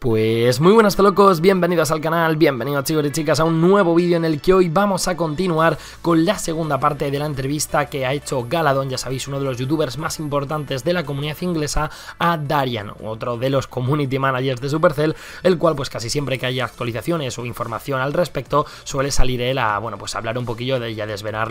Pues muy buenas locos, bienvenidos al canal, bienvenidos chicos y chicas a un nuevo vídeo en el que hoy vamos a continuar con la segunda parte de la entrevista que ha hecho Galadon, ya sabéis, uno de los youtubers más importantes de la comunidad inglesa, a Darian, otro de los community managers de Supercell, el cual pues casi siempre que haya actualizaciones o información al respecto suele salir él a, bueno, pues hablar un poquillo de ella, desvelar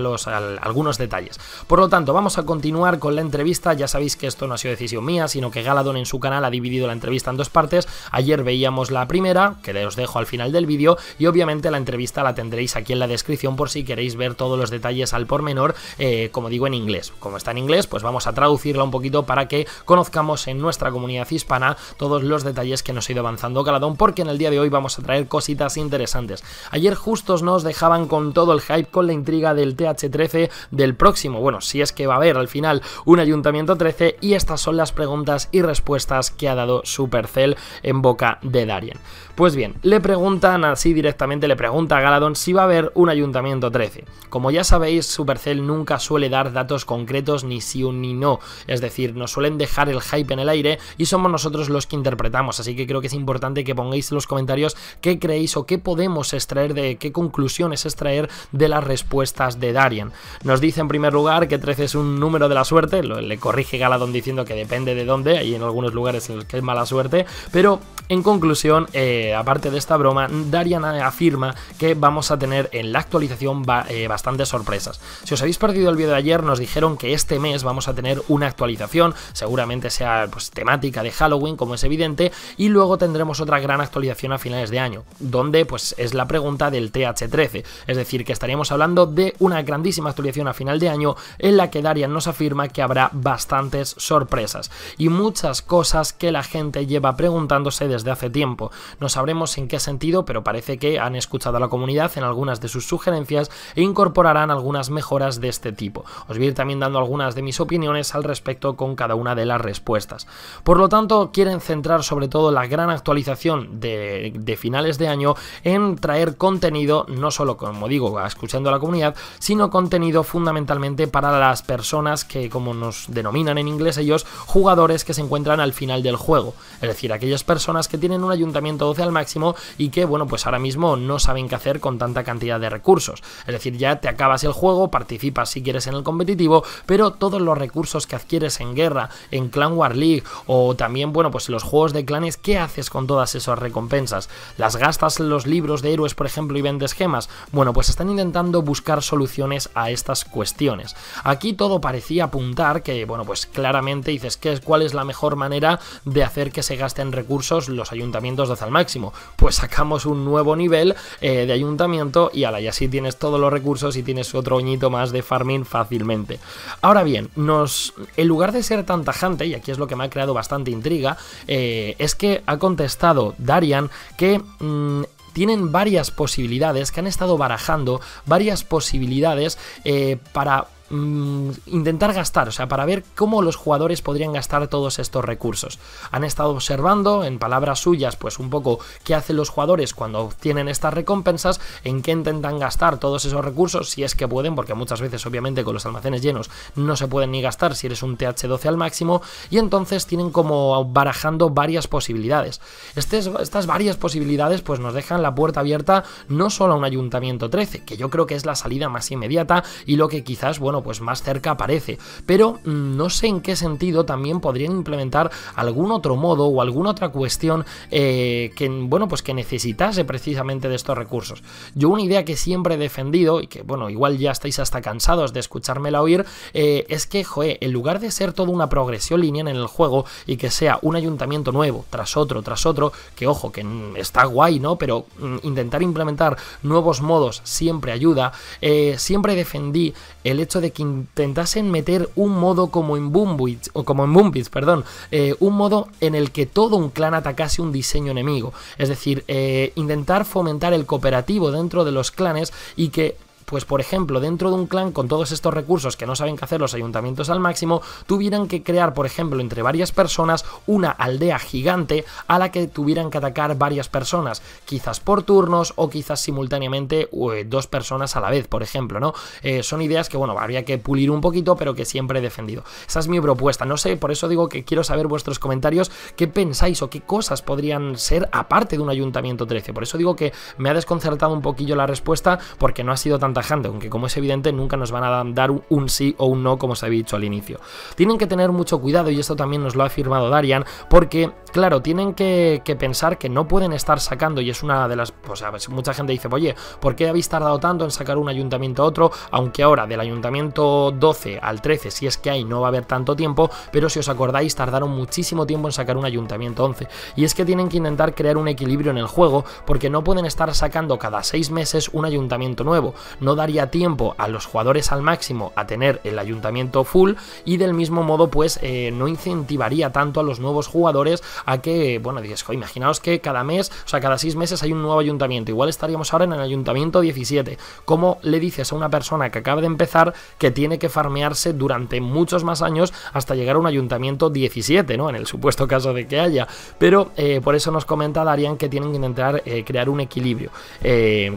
algunos detalles. Por lo tanto, vamos a continuar con la entrevista, ya sabéis que esto no ha sido decisión mía, sino que Galadon en su canal ha dividido la entrevista en dos partes, ayer veíamos la primera, que os dejo al final del vídeo, y obviamente la entrevista la tendréis aquí en la descripción por si queréis ver todos los detalles al pormenor, eh, como digo en inglés. Como está en inglés, pues vamos a traducirla un poquito para que conozcamos en nuestra comunidad hispana todos los detalles que nos ha ido avanzando Galadón, porque en el día de hoy vamos a traer cositas interesantes. Ayer justos nos dejaban con todo el hype, con la intriga del TH13 del próximo, bueno, si es que va a haber al final un Ayuntamiento 13, y estas son las preguntas y respuestas que ha dado Supercell en boca de Darien. Pues bien, le preguntan así directamente, le pregunta a Galadón si va a haber un ayuntamiento 13. Como ya sabéis, Supercell nunca suele dar datos concretos ni sí ni no, es decir, nos suelen dejar el hype en el aire y somos nosotros los que interpretamos, así que creo que es importante que pongáis en los comentarios qué creéis o qué podemos extraer de qué conclusiones extraer de las respuestas de Darien. Nos dice en primer lugar que 13 es un número de la suerte, le corrige Galadón diciendo que depende de dónde, hay en algunos lugares en los que es mala suerte, pero en en conclusión, eh, aparte de esta broma, Darian afirma que vamos a tener en la actualización eh, bastantes sorpresas. Si os habéis perdido el vídeo de ayer, nos dijeron que este mes vamos a tener una actualización, seguramente sea pues, temática de Halloween, como es evidente, y luego tendremos otra gran actualización a finales de año, donde pues es la pregunta del TH13, es decir, que estaríamos hablando de una grandísima actualización a final de año en la que Darian nos afirma que habrá bastantes sorpresas y muchas cosas que la gente lleva preguntándose desde hace tiempo. No sabremos en qué sentido, pero parece que han escuchado a la comunidad en algunas de sus sugerencias e incorporarán algunas mejoras de este tipo. Os voy a ir también dando algunas de mis opiniones al respecto con cada una de las respuestas. Por lo tanto, quieren centrar sobre todo la gran actualización de finales de año en traer contenido, no solo como digo, escuchando a la comunidad, sino contenido fundamentalmente para las personas que, como nos denominan en inglés ellos, jugadores que se encuentran al final del juego. Es decir, aquellas personas que tienen un ayuntamiento 12 al máximo y que, bueno, pues ahora mismo no saben qué hacer con tanta cantidad de recursos. Es decir, ya te acabas el juego, participas si quieres en el competitivo, pero todos los recursos que adquieres en guerra, en Clan War League o también, bueno, pues los juegos de clanes, ¿qué haces con todas esas recompensas? ¿Las gastas en los libros de héroes, por ejemplo, y vendes gemas? Bueno, pues están intentando buscar soluciones a estas cuestiones. Aquí todo parecía apuntar que, bueno, pues claramente dices que cuál es la mejor manera de hacer que se gasten recursos los ayuntamientos 12 al máximo. Pues sacamos un nuevo nivel eh, de ayuntamiento y ala, y así tienes todos los recursos y tienes otro oñito más de farming fácilmente. Ahora bien, nos, en lugar de ser tan tajante, y aquí es lo que me ha creado bastante intriga, eh, es que ha contestado Darian que... Mm, tienen varias posibilidades, que han estado barajando varias posibilidades eh, para Mm, intentar gastar, o sea, para ver cómo los jugadores podrían gastar todos estos recursos. Han estado observando, en palabras suyas, pues un poco qué hacen los jugadores cuando obtienen estas recompensas, en qué intentan gastar todos esos recursos, si es que pueden, porque muchas veces obviamente con los almacenes llenos no se pueden ni gastar si eres un TH12 al máximo, y entonces tienen como barajando varias posibilidades. estas varias posibilidades pues nos dejan la puerta abierta no solo a un ayuntamiento 13, que yo creo que es la salida más inmediata y lo que quizás, bueno, pues más cerca aparece. Pero mm, no sé en qué sentido también podrían implementar algún otro modo o alguna otra cuestión eh, que, bueno, pues que necesitase precisamente de estos recursos. Yo una idea que siempre he defendido y que, bueno, igual ya estáis hasta cansados de escuchármela oír, eh, es que, joe, en lugar de ser toda una progresión lineal en el juego y que sea un ayuntamiento nuevo tras otro, tras otro, que ojo, que está guay, ¿no? Pero mm, intentar implementar nuevos modos siempre ayuda. Eh, siempre defendí el hecho de que intentasen meter un modo como en Boombits o como en perdón, eh, un modo en el que todo un clan atacase un diseño enemigo. Es decir, eh, intentar fomentar el cooperativo dentro de los clanes y que pues por ejemplo, dentro de un clan con todos estos recursos que no saben qué hacer los ayuntamientos al máximo, tuvieran que crear, por ejemplo, entre varias personas una aldea gigante a la que tuvieran que atacar varias personas, quizás por turnos o quizás simultáneamente eh, dos personas a la vez, por ejemplo, ¿no? Eh, son ideas que, bueno, habría que pulir un poquito, pero que siempre he defendido. Esa es mi propuesta, no sé, por eso digo que quiero saber vuestros comentarios, qué pensáis o qué cosas podrían ser aparte de un ayuntamiento 13. Por eso digo que me ha desconcertado un poquillo la respuesta porque no ha sido tanta aunque como es evidente nunca nos van a dar un sí o un no como se había dicho al inicio. Tienen que tener mucho cuidado y esto también nos lo ha afirmado Darian, porque claro, tienen que, pensar que no pueden estar sacando y es una de las... O mucha gente dice, oye, ¿por qué habéis tardado tanto en sacar un ayuntamiento a otro? Aunque ahora del ayuntamiento 12 al 13, si es que hay, no va a haber tanto tiempo, pero si os acordáis, tardaron muchísimo tiempo en sacar un ayuntamiento 11. Y es que tienen que intentar crear un equilibrio en el juego, porque no pueden estar sacando cada 6 meses un ayuntamiento nuevo no daría tiempo a los jugadores al máximo a tener el ayuntamiento full y del mismo modo pues eh, no incentivaría tanto a los nuevos jugadores a que, bueno, dices, imaginaos que cada mes, o sea, cada seis meses hay un nuevo ayuntamiento, igual estaríamos ahora en el ayuntamiento 17. ¿Cómo le dices a una persona que acaba de empezar que tiene que farmearse durante muchos más años hasta llegar a un ayuntamiento 17, ¿no? En el supuesto caso de que haya. Pero eh, por eso nos comenta Darían que tienen que intentar eh, crear un equilibrio.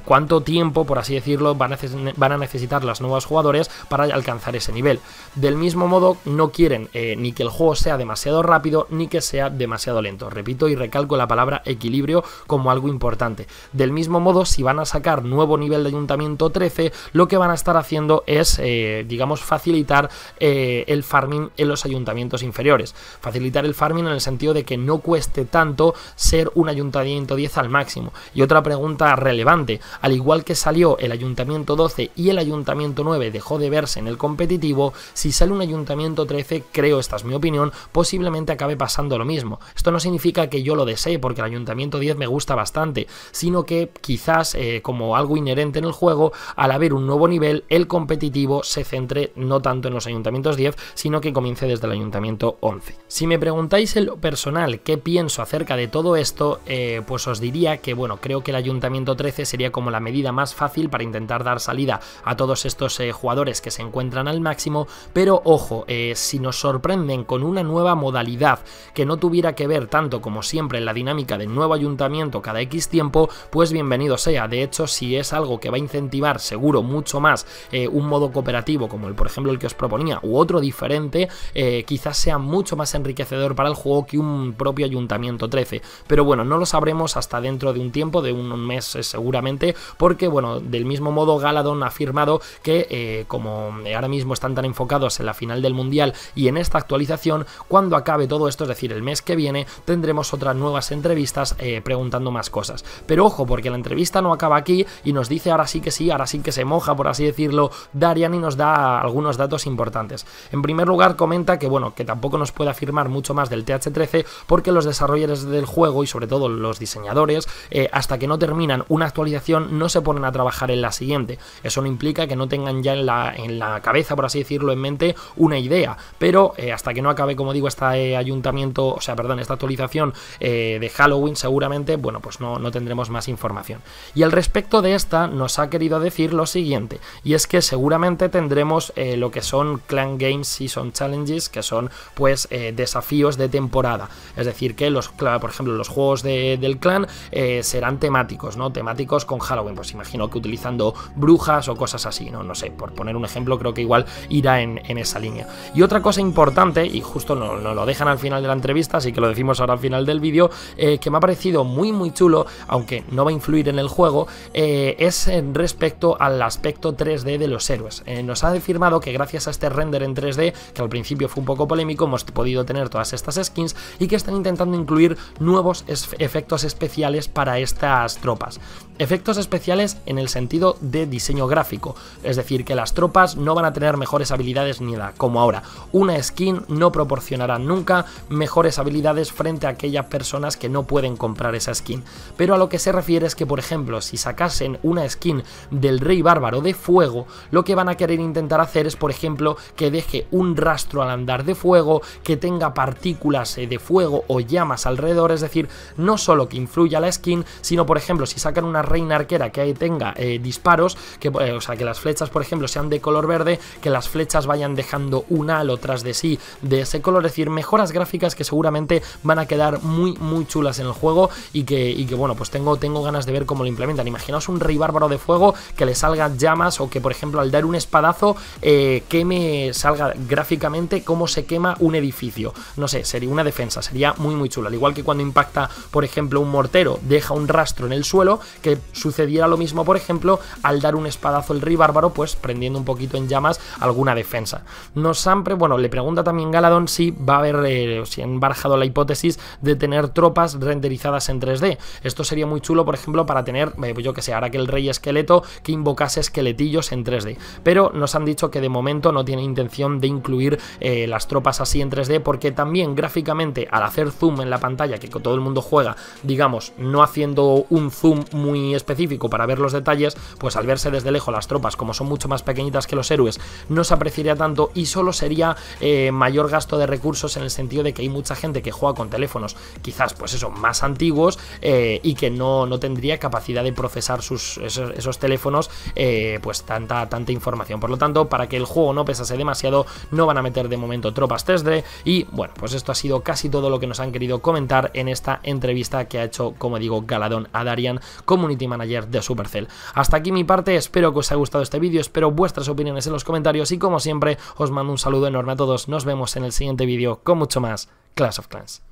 ¿Cuánto tiempo, por así decirlo, van a van a necesitar las nuevas jugadores para alcanzar ese nivel. Del mismo modo, no quieren eh, ni que el juego sea demasiado rápido ni que sea demasiado lento. Repito y recalco la palabra equilibrio como algo importante. Del mismo modo, si van a sacar nuevo nivel de ayuntamiento 13, lo que van a estar haciendo es, eh, digamos, facilitar eh, el farming en los ayuntamientos inferiores. Facilitar el farming en el sentido de que no cueste tanto ser un ayuntamiento 10 al máximo. Y otra pregunta relevante, al igual que salió el ayuntamiento 12 y el ayuntamiento 9 dejó de verse en el competitivo, si sale un ayuntamiento 13, creo, esta es mi opinión, posiblemente acabe pasando lo mismo. Esto no significa que yo lo desee, porque el ayuntamiento 10 me gusta bastante, sino que quizás eh, como algo inherente en el juego, al haber un nuevo nivel, el competitivo se centre no tanto en los ayuntamientos 10, sino que comience desde el ayuntamiento 11. Si me preguntáis el personal qué pienso acerca de todo esto, eh, pues os diría que, bueno, creo que el ayuntamiento 13 sería como la medida más fácil para intentar dar salida a todos estos eh, jugadores que se encuentran al máximo, pero ojo, eh, si nos sorprenden con una nueva modalidad que no tuviera que ver tanto como siempre en la dinámica del nuevo ayuntamiento cada X tiempo, pues bienvenido sea. De hecho, si es algo que va a incentivar seguro mucho más eh, un modo cooperativo como el, por ejemplo, el que os proponía u otro diferente, quizás sea mucho más enriquecedor para el juego que un propio ayuntamiento 13. Pero bueno, no lo sabremos hasta dentro de un tiempo, de un mes seguramente, porque bueno, del mismo modo Galadón ha afirmado que eh, como eh, ahora mismo están tan enfocados en la final del Mundial y en esta actualización, cuando acabe todo esto, es decir, el mes que viene, tendremos otras nuevas entrevistas eh, preguntando más cosas. Pero ojo, porque la entrevista no acaba aquí y nos dice ahora sí que sí, ahora sí que se moja, por así decirlo, Darian y nos da algunos datos importantes. En primer lugar, comenta que bueno, que tampoco nos puede afirmar mucho más del TH13 porque los desarrolladores del juego y sobre todo los diseñadores, hasta que no terminan una actualización, no se ponen a trabajar en la siguiente eso no implica que no tengan ya en la, en la cabeza, por así decirlo, en mente una idea, pero eh, hasta que no acabe, como digo, este ayuntamiento, o sea, perdón, esta actualización eh, de Halloween, seguramente, bueno, pues no, tendremos más información. Y al respecto de esta, nos ha querido decir lo siguiente, y es que seguramente tendremos lo que son Clan Games Season Challenges, que son pues desafíos de temporada. Es decir, que los, por ejemplo, los juegos del clan serán temáticos, ¿no? Temáticos con Halloween. Pues imagino que utilizando brujas o cosas así, ¿no? No sé, por poner un ejemplo, creo que igual irá en, esa línea. Y otra cosa importante, y justo nos no lo dejan al final de la entrevista, así que lo decimos ahora al final del vídeo, eh, que me ha parecido muy, muy chulo, aunque no va a influir en el juego, eh, es respecto al aspecto 3D de los héroes. Eh, nos ha afirmado que gracias a este render en 3D, que al principio fue un poco polémico, hemos podido tener todas estas skins y que están intentando incluir nuevos efectos especiales para estas tropas. Efectos especiales en el sentido de diseño gráfico, es decir, que las tropas no van a tener mejores habilidades ni nada, como ahora. Una skin no proporcionará nunca mejores habilidades frente a aquellas personas que no pueden comprar esa skin. Pero a lo que se refiere es que, por ejemplo, si sacasen una skin del Rey Bárbaro de fuego, lo que van a querer intentar hacer es, por ejemplo, que deje un rastro al andar de fuego, que tenga partículas eh, de fuego o llamas alrededor, es decir, no solo que influya la skin, sino, por ejemplo, si sacan una reina arquera que tenga eh, disparos, que, eh, o sea, que las flechas, por ejemplo, sean de color verde, que las flechas vayan dejando un halo tras de sí de ese color, es decir, mejoras gráficas que seguramente van a quedar muy, muy chulas en el juego y que, que bueno, pues tengo, tengo ganas de ver cómo lo implementan. Imaginaos un rey bárbaro de fuego que le salga llamas o que, por ejemplo, al dar un espadazo eh, queme, salga gráficamente cómo se quema un edificio. No sé, sería una defensa, sería muy, muy chula. Al igual que cuando impacta, por ejemplo, un mortero, deja un rastro en el suelo, que sucediera lo mismo, por ejemplo, al dar un espadazo el rey bárbaro, pues prendiendo un poquito en llamas alguna defensa. no han, bueno, le pregunta también Galadón si va a haber, eh, si han barajado la hipótesis de tener tropas renderizadas en 3D. Esto sería muy chulo, por ejemplo, para tener, eh, pues yo que sé, ahora que el rey esqueleto, que invocase esqueletillos en 3D. Pero nos han dicho que de momento no tiene intención de incluir eh, las tropas así en 3D, porque también gráficamente, al hacer zoom en la pantalla, que todo el mundo juega, digamos, no haciendo un zoom muy específico para ver los detalles, pues al ver desde lejos las tropas, como son mucho más pequeñitas que los héroes, no se apreciaría tanto y solo sería eh, mayor gasto de recursos en el sentido de que hay mucha gente que juega con teléfonos, quizás pues eso, más antiguos eh, y que no, no, tendría capacidad de procesar sus, esos, teléfonos eh, pues tanta, tanta información. Por lo tanto, para que el juego no pesase demasiado, no van a meter de momento tropas 3D y bueno, pues esto ha sido casi todo lo que nos han querido comentar en esta entrevista que ha hecho, como digo, Galadón a Darian, Community Manager de Supercell. Hasta aquí mi parte espero que os haya gustado este vídeo, espero vuestras opiniones en los comentarios y como siempre os mando un saludo enorme a todos, nos vemos en el siguiente vídeo con mucho más Clash of Clans.